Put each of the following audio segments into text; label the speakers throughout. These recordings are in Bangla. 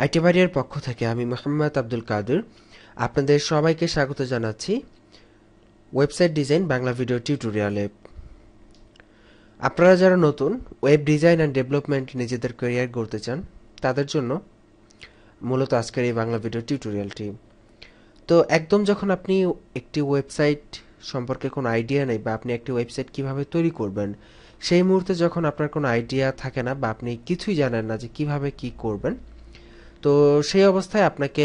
Speaker 1: আইটি বাড়িয়ার পক্ষ থেকে আমি মোহাম্মদ আব্দুল কাদের আপনাদের সবাইকে স্বাগত জানাচ্ছি ওয়েবসাইট ডিজাইন বাংলা ভিডিও টিউটোরিয়ালে আপনারা যারা নতুন ওয়েব ডিজাইন অ্যান্ড ডেভেলপমেন্ট নিজেদের ক্যারিয়ার গড়তে চান তাদের জন্য মূলত আজকের এই বাংলা ভিডিও টিউটোরিয়ালটি তো একদম যখন আপনি একটি ওয়েবসাইট সম্পর্কে কোনো আইডিয়া নেই বা আপনি একটি ওয়েবসাইট কিভাবে তৈরি করবেন সেই মুহূর্তে যখন আপনার কোনো আইডিয়া থাকে না বা আপনি কিছুই জানেন না যে কিভাবে কি করবেন তো সেই অবস্থায় আপনাকে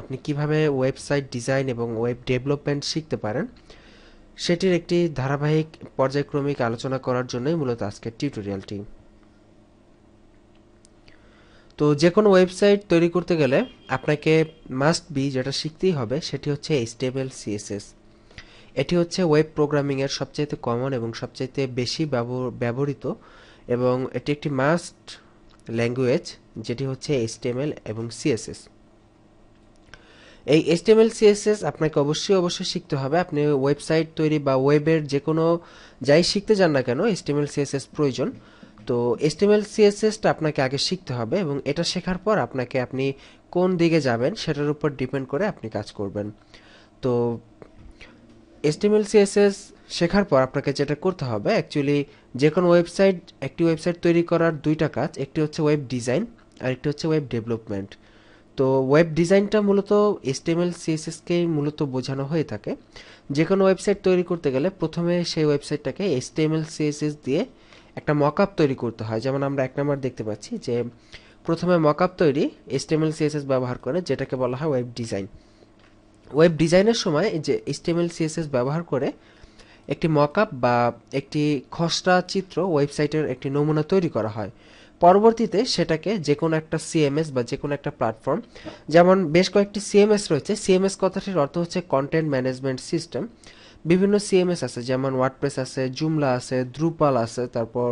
Speaker 1: আপনি কিভাবে ওয়েবসাইট ডিজাইন এবং ওয়েব ডেভেলপমেন্ট শিখতে পারেন সেটির একটি ধারাবাহিক পর্যায়ক্রমিক আলোচনা করার জন্যই মূলত আজকের টিউটোরিয়ালটি তো যে কোনো ওয়েবসাইট তৈরি করতে গেলে আপনাকে মাস্ট বি যেটা শিখতেই হবে সেটি হচ্ছে এইচটিএমএল সিএসএস এটি হচ্ছে ওয়েব প্রোগ্রামিংয়ের সবচাইতে কমন এবং সবচাইতে বেশি ব্যবহৃত এবং এটি একটি মাস্ট ল্যাঙ্গুয়েজ যেটি হচ্ছে এইচটিএমএল এবং সিএসএস এই এইচটিএমএল সিএসএস আপনাকে অবশ্যই অবশ্যই শিখতে হবে আপনি ওয়েবসাইট তৈরি বা ওয়েবের যে কোনো যাই শিখতে যান না কেন এইচটিএমএল সিএসএস প্রয়োজন তো এসটিএমএল সিএসএসটা আপনাকে আগে শিখতে হবে এবং এটা শেখার পর আপনাকে আপনি কোন দিকে যাবেন সেটার উপর ডিপেন্ড করে আপনি কাজ করবেন তো এসটিএমএল সিএসএস শেখার পর আপনাকে যেটা করতে হবে অ্যাকচুয়ালি যে কোনো ওয়েবসাইট একটি ওয়েবসাইট তৈরি করার দুইটা কাজ একটি হচ্ছে ওয়েব ডিজাইন আরেকটি হচ্ছে ওয়েব ডেভেলপমেন্ট তো ওয়েব ডিজাইনটা মূলত এসটিএমএল সিএসএসকে মূলত বোঝানো হয়ে থাকে যে কোনো ওয়েবসাইট তৈরি করতে গেলে প্রথমে সেই ওয়েবসাইটটাকে এসটিএমএল সিএসএস দিয়ে একটা মক আপ তৈরি করতে হয় যেমন আমরা এক নম্বর দেখতে পাচ্ছি যে প্রথমে মক আপ তৈরি এসটিএমএল সিএসএস ব্যবহার করে যেটাকে বলা হয় ওয়েব ডিজাইন ওয়েব ডিজাইনের সময় যে এসটিএমএল সিএসএস ব্যবহার করে একটি মকআপ বা একটি খসড়া চিত্র ওয়েবসাইটের একটি নমুনা তৈরি করা হয় পরবর্তীতে সেটাকে যে কোনো একটা সিএমএস বা যে কোনো একটা প্ল্যাটফর্ম যেমন বেশ কয়েকটি সিএমএস রয়েছে সিএমএস কথাটির অর্থ হচ্ছে কন্টেন্ট ম্যানেজমেন্ট সিস্টেম বিভিন্ন সিএমএস আছে যেমন ওয়ার্ডপ্রেস আছে জুমলা আছে দ্রুপাল আছে তারপর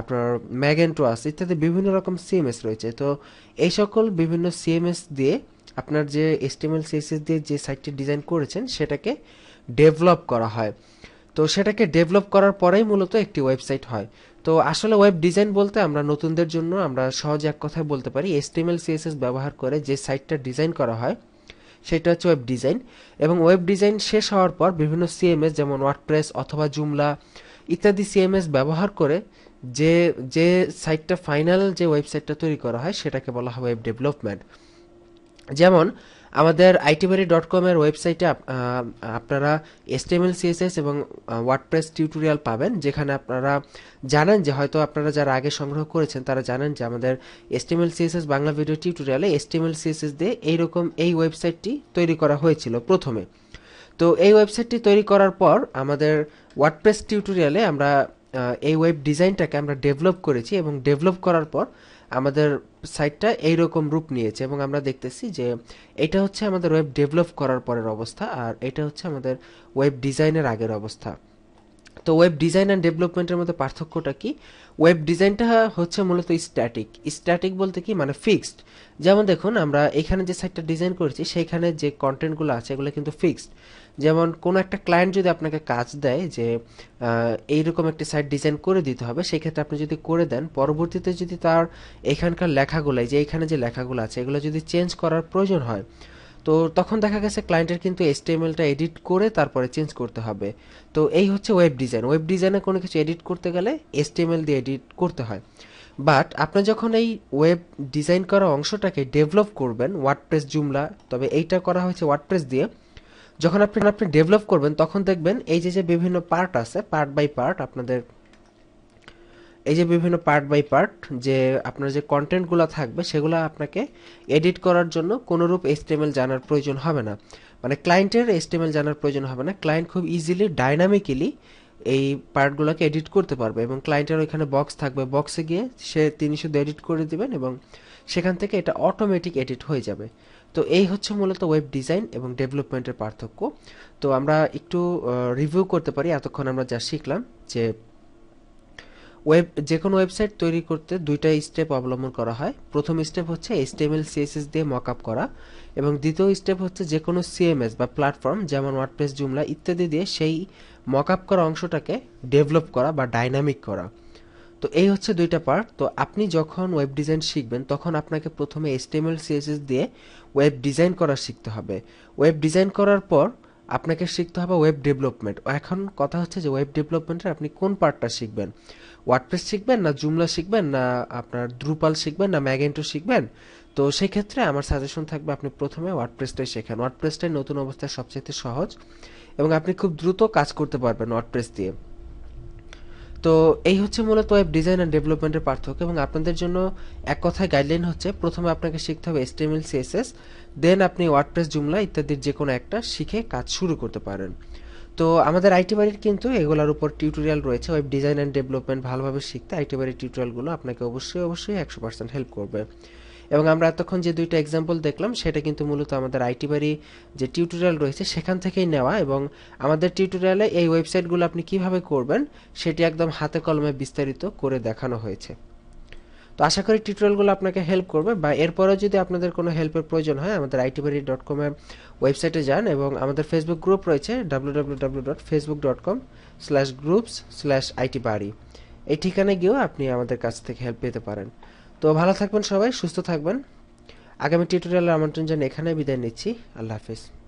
Speaker 1: আপনার ম্যাগেন্টো আছে ইত্যাদি বিভিন্ন রকম সিএমএস রয়েছে তো এই সকল বিভিন্ন সিএমএস দিয়ে আপনার যে এসটিএমএল সিএসএস দিয়ে যে সাইটটি ডিজাইন করেছেন সেটাকে ডেভেলপ করা হয় তো সেটাকে ডেভেলপ করার পরেই মূলত একটি ওয়েবসাইট হয় তো আসলে ওয়েব ডিজাইন বলতে আমরা নতুনদের জন্য আমরা সহজে এক কথায় বলতে পারি এসটিএমএল সিএসএস ব্যবহার করে যে সাইটটা ডিজাইন করা হয় সেটা হচ্ছে ওয়েব ডিজাইন এবং ওয়েব ডিজাইন শেষ হওয়ার পর বিভিন্ন সিএমএস যেমন ওয়ার্ডপ্রেস অথবা জুমলা ইত্যাদি সিএমএস ব্যবহার করে যে যে সাইটটা ফাইনাল যে ওয়েবসাইটটা তৈরি করা হয় সেটাকে বলা হয় ওয়েব ডেভেলপমেন্ট যেমন আমাদের আইটিবাড়ি ডট কমের ওয়েবসাইটে আপনারা এসটিএমএল সিএসএস এবং ওয়ার্ডপ্রেস টিউটোরিয়াল পাবেন যেখানে আপনারা জানেন যে হয়তো আপনারা যারা আগে সংগ্রহ করেছেন তারা জানেন যে আমাদের এসটিএমএল সিএসএস বাংলা ভিডিও টিউটোরিয়ালে এসটিএমএল সিএসএস দিয়ে এইরকম এই ওয়েবসাইটটি তৈরি করা হয়েছিল প্রথমে তো এই ওয়েবসাইটটি তৈরি করার পর আমাদের ওয়ার্ডপ্রেস টিউটোরিয়ালে আমরা এই ওয়েব ডিজাইনটাকে আমরা ডেভেলপ করেছি এবং ডেভেলপ করার পর আমাদের সাইটটা এইরকম রূপ নিয়েছে এবং আমরা দেখতেছি যে এটা হচ্ছে আমাদের ওয়েব ডেভেলপ করার পরের অবস্থা আর এটা হচ্ছে আমাদের ওয়েব ডিজাইনের আগের অবস্থা তো ওয়েব ডিজাইন অ্যান্ড ডেভেলপমেন্টের মধ্যে পার্থক্যটা কি ওয়েব ডিজাইনটা হচ্ছে মূলত স্ট্যাটিক স্ট্যাটিক বলতে কি মানে ফিক্সড যেমন দেখুন আমরা এখানে যে সাইটটা ডিজাইন করেছি সেইখানে যে কন্টেন্টগুলো আছে এগুলো কিন্তু ফিক্সড যেমন কোনো একটা ক্লায়েন্ট যদি আপনাকে কাজ দেয় যে এইরকম একটি সাইট ডিজাইন করে দিতে হবে সেক্ষেত্রে আপনি যদি করে দেন পরবর্তীতে যদি তার এখানকার লেখাগুলো যে এখানে যে লেখাগুলো আছে এগুলো যদি চেঞ্জ করার প্রয়োজন হয় তো তখন দেখা গেছে ক্লায়েন্টের কিন্তু এসটিএমএলটা এডিট করে তারপরে চেঞ্জ করতে হবে তো এই হচ্ছে ওয়েব ডিজাইন ওয়েব ডিজাইনে কোনো কিছু এডিট করতে গেলে এসটিএমএল দিয়ে এডিট করতে হয় বাট আপনি যখন এই ওয়েব ডিজাইন করা অংশটাকে ডেভেলপ করবেন ওয়ার্ডপ্রেস জুমলা তবে এইটা করা হয়েছে ওয়ার্ডপ্রেস দিয়ে যখন আপনি আপনি ডেভেলপ করবেন তখন দেখবেন এই যে যে বিভিন্ন পার্ট আছে পার্ট বাই পার্ট আপনাদের এই যে বিভিন্ন পার্ট বাই পার্ট যে আপনার যে কন্টেন্টগুলো থাকবে সেগুলো আপনাকে এডিট করার জন্য কোনোরূপ এস্টিমেল জানার প্রয়োজন হবে না মানে ক্লায়েন্টের এস্টিমেল জানার প্রয়োজন হবে না ক্লায়েন্ট খুব ইজিলি ডাইনামিক্যালি এই পার্টগুলোকে এডিট করতে পারবে এবং ক্লায়েন্টের ওইখানে বক্স থাকবে বক্সে গিয়ে সে তিনি শুধু এডিট করে দিবেন এবং সেখান থেকে এটা অটোমেটিক এডিট হয়ে যাবে তো এই হচ্ছে মূলত ওয়েব ডিজাইন এবং ডেভেলপমেন্টের পার্থক্য তো আমরা একটু রিভিউ করতে পারি এতক্ষণ আমরা যা শিখলাম যে ওয়েব যে কোনো ওয়েবসাইট তৈরি করতে দুইটা স্টেপ অবলম্বন করা হয় প্রথম স্টেপ হচ্ছে এসটিএমএল সিএসএস দিয়ে মকআপ করা এবং দ্বিতীয় স্টেপ হচ্ছে যে কোনো সিএমএস বা প্ল্যাটফর্ম যেমন ওয়ার্ডপ্রেস জুমলা ইত্যাদি দিয়ে সেই মকআপ করা অংশটাকে ডেভেলপ করা বা ডাইনামিক করা তো এই হচ্ছে দুইটা পার্ট তো আপনি যখন ওয়েব ডিজাইন শিখবেন তখন আপনাকে প্রথমে এসটিএমএল সিএসএস দিয়ে ওয়েব ডিজাইন করা শিখতে হবে ওয়েব ডিজাইন করার পর আপনাকে শিখতে হবে ওয়েব ডেভেলপমেন্ট এখন কথা হচ্ছে যে ওয়েব ডেভেলপমেন্টে আপনি কোন পার্টটা শিখবেন ওয়ার্ডপ্রেস শিখবেন না জুমলা শিখবেন না আপনার দ্রুপাল শিখবেন না ম্যাগেন্টো শিখবেন তো সেই ক্ষেত্রে আমার সাজেশন থাকবে আপনি প্রথমে ওয়ার্ডপ্রেসটাই শেখেন ওয়ার্ডপ্রেসটাই নতুন অবস্থায় সবচেয়ে সহজ এবং আপনি খুব দ্রুত কাজ করতে পারবেন ওয়ার্ডপ্রেস দিয়ে তো এই হচ্ছে মূলত ওয়েব ডিজাইন অ্যান্ড ডেভেলপমেন্টের পার্থক্য এবং আপনাদের জন্য এক কথায় গাইডলাইন হচ্ছে প্রথমে আপনাকে শিখতে হবে এসটিএমএল সিএসএস দেন আপনি ওয়ার্ডপ্রেস জুমলা ইত্যাদির যে কোনো একটা শিখে কাজ শুরু করতে পারেন তো আমাদের আইটি বাড়ির কিন্তু এগুলোর উপর টিউটোরিয়াল রয়েছে ওয়েব ডিজাইন অ্যান্ড ডেভেলপমেন্ট ভালোভাবে শিখতে আইটি বাড়ির টিউটোরিয়ালগুলো আপনাকে অবশ্যই অবশ্যই একশো পার্সেন্ট হেল্প করবে এবং আমরা এতক্ষণ যে দুইটা এক্সাম্পল দেখলাম সেটা কিন্তু মূলত আমাদের আইটি বাড়ি যে টিউটোরিয়াল রয়েছে সেখান থেকেই নেওয়া এবং আমাদের টিউটোরিয়ালে এই ওয়েবসাইটগুলো আপনি কিভাবে করবেন সেটি একদম হাতে কলমে বিস্তারিত করে দেখানো হয়েছে তো আশা করি টিউটোরিয়ালগুলো আপনাকে হেল্প করবে বা এরপরেও যদি আপনাদের কোনো হেল্পের প্রয়োজন হয় আমাদের আইটি বাড়ি ডট কমে ওয়েবসাইটে যান এবং আমাদের ফেসবুক গ্রুপ রয়েছে W W W dot Facebook dot com slash groups slash IT Bari এই ঠিকানায় গিয়েও আপনি আমাদের কাছ থেকে হেল্প পেতে পারেন তো ভালো থাকবেন সবাই সুস্থ থাকবেন আগামী টিউটোরিয়ালের আমন্ত্রণ জানিয়ে এখানে বিদায় নিচ্ছি আল্লাহ হাফিজ